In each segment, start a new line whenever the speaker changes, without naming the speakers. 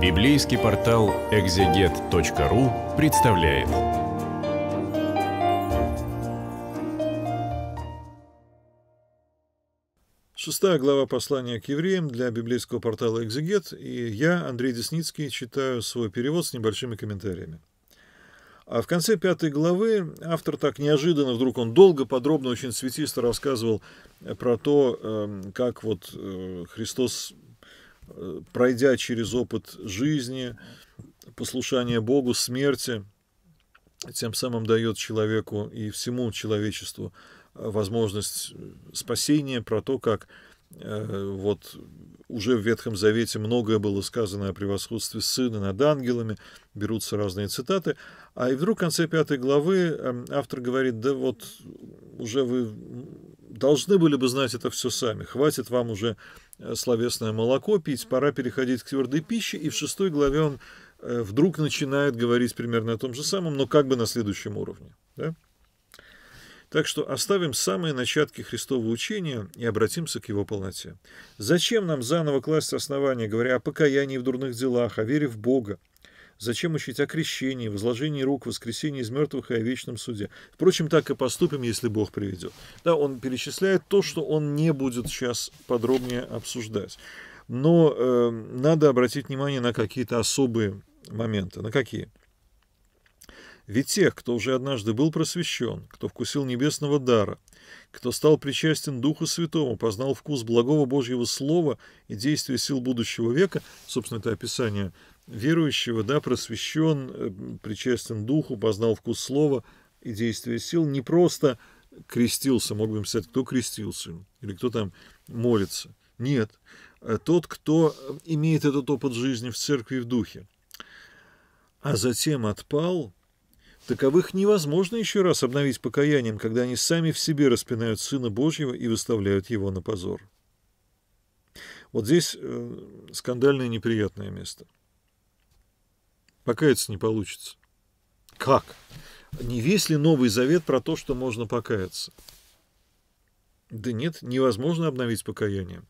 Библейский портал экзегет.ру представляет. Шестая глава послания к евреям для библейского портала «Экзегет», и я, Андрей Десницкий, читаю свой перевод с небольшими комментариями. А в конце пятой главы автор так неожиданно, вдруг он долго, подробно, очень цветисто рассказывал про то, эм, как вот э, Христос пройдя через опыт жизни, послушания Богу, смерти, тем самым дает человеку и всему человечеству э, возможность э, спасения, про то, как э, вот уже в Ветхом Завете многое было сказано о превосходстве сына над ангелами, берутся разные цитаты, а и вдруг в конце пятой главы эм, автор говорит, да вот уже вы должны были бы знать это все сами, хватит вам уже Э, словесное молоко пить, пора переходить к твердой пище, и в шестой главе он э, вдруг начинает говорить примерно о том же самом, но как бы на следующем уровне. Да? Так что оставим самые начатки Христового учения и обратимся к его полноте. Зачем нам заново класть основания, говоря о покаянии в дурных делах, о вере в Бога, Зачем учить о крещении, возложении рук, воскресении из мертвых и о вечном суде? Впрочем, так и поступим, если Бог приведет. Да, он перечисляет то, что он не будет сейчас подробнее обсуждать. Но э, надо обратить внимание на какие-то особые моменты. На какие? Ведь тех, кто уже однажды был просвещен, кто вкусил небесного дара, кто стал причастен Духу Святому, познал вкус благого Божьего Слова и действия сил будущего века, собственно, это описание верующего, да, просвещен, э, причастен духу, познал вкус слова и действия сил, не просто крестился, мог бы написать, кто крестился или кто там молится. Нет, э, тот, кто э, имеет этот опыт жизни в церкви и в духе, а затем отпал, таковых невозможно еще раз обновить покаянием, когда они сами в себе распинают Сына Божьего и выставляют Его на позор. Вот здесь скандальное неприятное место. Покаяться не получится. Как? Не весь ли Новый Завет про то, что можно покаяться? Да нет, невозможно обновить покаяние.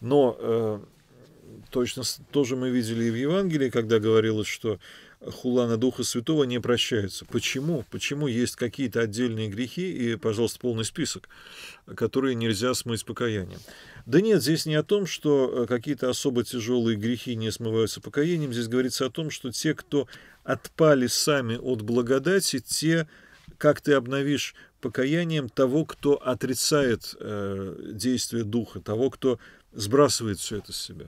Но э, точно тоже мы видели и в Евангелии, когда говорилось, что хула на Духа Святого не прощаются. Почему? Почему есть какие-то отдельные грехи и, пожалуйста, полный список, которые нельзя смыть покаянием? Да нет, здесь не о том, что э, какие-то особо тяжелые грехи не смываются покаянием. Здесь говорится о том, что те, кто отпали сами от благодати, те, как ты обновишь покаянием того, кто отрицает э, действие Духа, того, кто сбрасывает все это с себя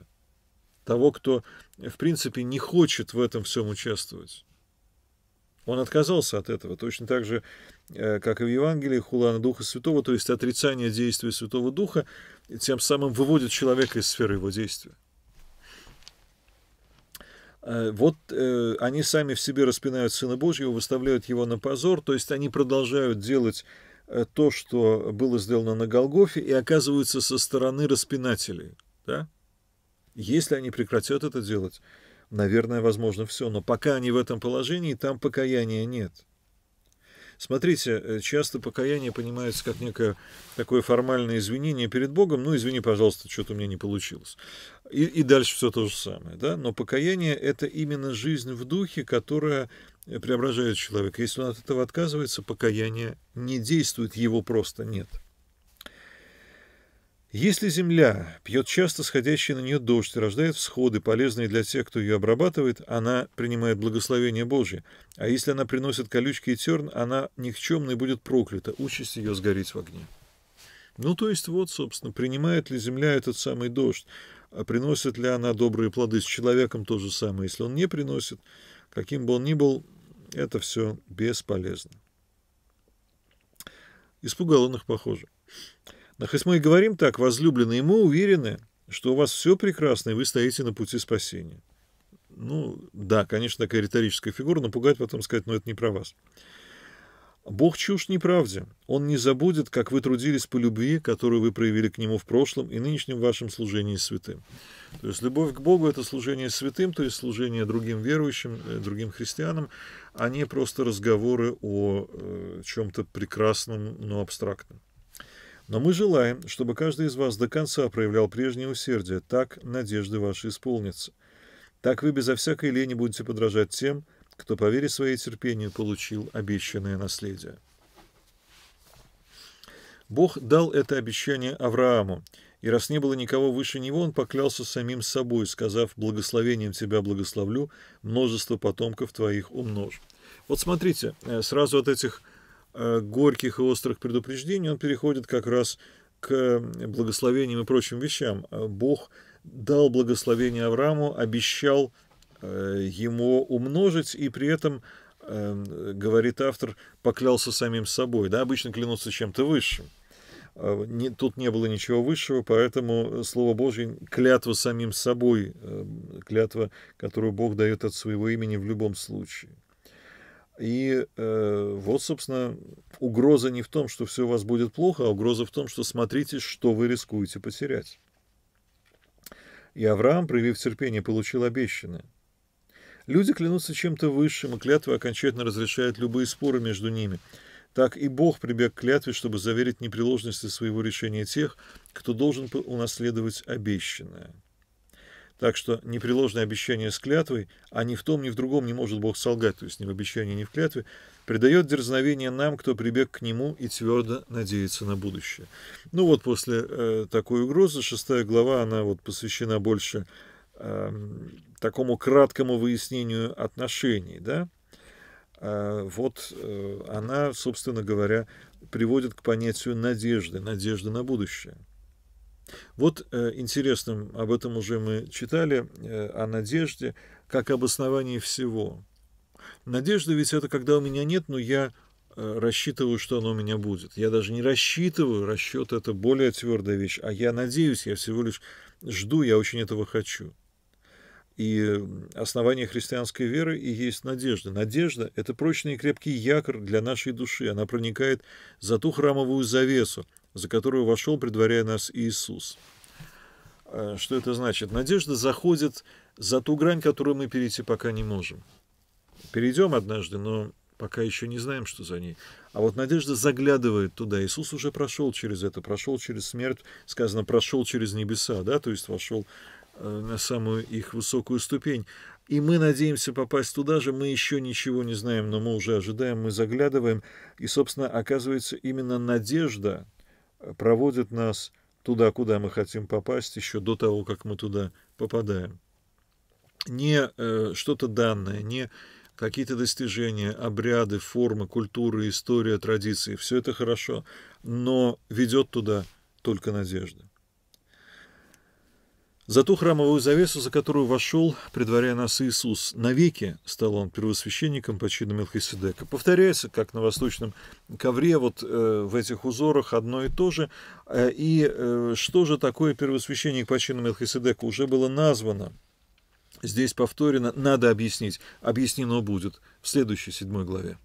того, кто, в принципе, не хочет в этом всем участвовать. Он отказался от этого, точно так же, э, как и в Евангелии Хулана Духа Святого, то есть отрицание действия Святого Духа, тем самым выводит человека из сферы его действия. Э, вот э, они сами в себе распинают Сына Божьего, выставляют его на позор, то есть они продолжают делать э, то, что было сделано на Голгофе, и оказываются со стороны распинателей. Да? Если они прекратят это делать, наверное, возможно все, но пока они в этом положении, там покаяния нет. Смотрите, э, часто покаяние понимается как некое такое формальное извинение перед Богом, ну, извини, пожалуйста, что-то у меня не получилось. И, и дальше все то же самое, да, но покаяние – это именно жизнь в духе, которая преображает человека. Если он от этого отказывается, покаяние не действует, его просто нет. Если земля пьет часто сходящий на нее дождь и рождает всходы, полезные для тех, кто ее обрабатывает, она принимает благословение Божье, а если она приносит колючки и терн, она никчемной будет проклята, участь ее сгореть в огне. Ну, то есть вот, собственно, принимает ли земля этот самый дождь, а приносит ли она добрые плоды с человеком то же самое. Если он не приносит, каким бы он ни был, это все бесполезно. Испугал он их, похоже. Да если мы и говорим так, возлюбленные, мы уверены, что у вас все прекрасно, и вы стоите на пути спасения. Ну, да, конечно, такая риторическая фигура, напугать потом сказать, но ну, это не про вас. Бог чушь неправде. Он не забудет, как вы трудились по любви, которую вы проявили к Нему в прошлом и нынешнем вашем служении святым. То есть любовь к Богу – это служение святым, то есть служение другим верующим, э, другим христианам, а не просто разговоры о э, чем-то прекрасном, но абстрактном. Но мы желаем, чтобы каждый из вас до конца проявлял прежнее усердие, так надежды ваши исполнятся. Так вы безо всякой лени будете подражать тем, кто по вере своей терпению получил обещанное наследие. Бог дал это обещание Аврааму, и раз не было никого выше него, он поклялся самим собой, сказав «благословением тебя благословлю, множество потомков твоих умножь». Вот смотрите, э, сразу от этих Э, горьких и острых предупреждений, он переходит как раз к благословениям и прочим вещам. Э, Бог дал благословение Аврааму, обещал э, ему умножить, и при этом, говорит автор, поклялся самим собой. Да, обычно клянутся чем-то высшим. Тут не было ничего высшего, поэтому Слово Божье – клятва самим собой, клятва, которую Бог дает от своего имени в любом случае. И э, вот, собственно, угроза не в том, что все у вас будет плохо, а угроза в том, что смотрите, что вы рискуете потерять. И Авраам, проявив терпение, получил обещанное. Люди клянутся чем-то высшим, и клятва окончательно разрешает любые споры между ними. Так и Бог прибег к клятве, чтобы заверить непреложности своего решения тех, кто должен унаследовать обещанное. Так что непреложное обещание с клятвой, а ни в том, ни в другом не может Бог солгать, то есть ни в обещании, ни в клятве, придает дерзновение нам, кто прибег к нему и твердо надеется на будущее. Ну вот после э, такой угрозы, шестая глава, она вот посвящена больше э, такому краткому выяснению отношений, да, э, вот э, она, собственно говоря, приводит к понятию надежды, надежды на будущее. Вот э, интересным, об этом уже мы читали, э, о надежде, как обосновании всего. Надежда ведь это когда у меня нет, но я э, рассчитываю, что оно у меня будет. Я даже не рассчитываю, расчет это более твердая вещь, а я надеюсь, я всего лишь жду, я очень этого хочу. И э, основание христианской веры и есть надежда. Надежда – это прочный и крепкий якорь для нашей души. Она проникает за ту храмовую завесу, за которую вошел, предваряя нас Иисус. А что это значит? Надежда заходит за ту грань, которую мы перейти пока не можем. Перейдем однажды, но пока еще не знаем, что за ней. А вот надежда заглядывает туда. Иисус уже прошел через это, прошел через смерть, сказано, прошел через небеса, да, то есть вошел э, на самую их высокую ступень. И мы надеемся попасть туда же, мы еще ничего не знаем, но мы уже ожидаем, мы заглядываем. И, собственно, оказывается, именно надежда, проводит нас туда, куда мы хотим попасть, еще до того, как мы туда попадаем. Не э, что-то данное, не какие-то достижения, обряды, формы, культуры, история, традиции. Все это хорошо, но ведет туда только надежда. За ту храмовую завесу, за которую вошел, предваряя нас Иисус, навеки стал он первосвященником по чину Мелхиседека. Повторяется, как на восточном ковре, вот э, в этих узорах одно и то же. Э, и э, что же такое первосвященник по чину Мелхиседека? Уже было названо. Здесь повторено, надо объяснить. Объяснено будет в следующей седьмой главе.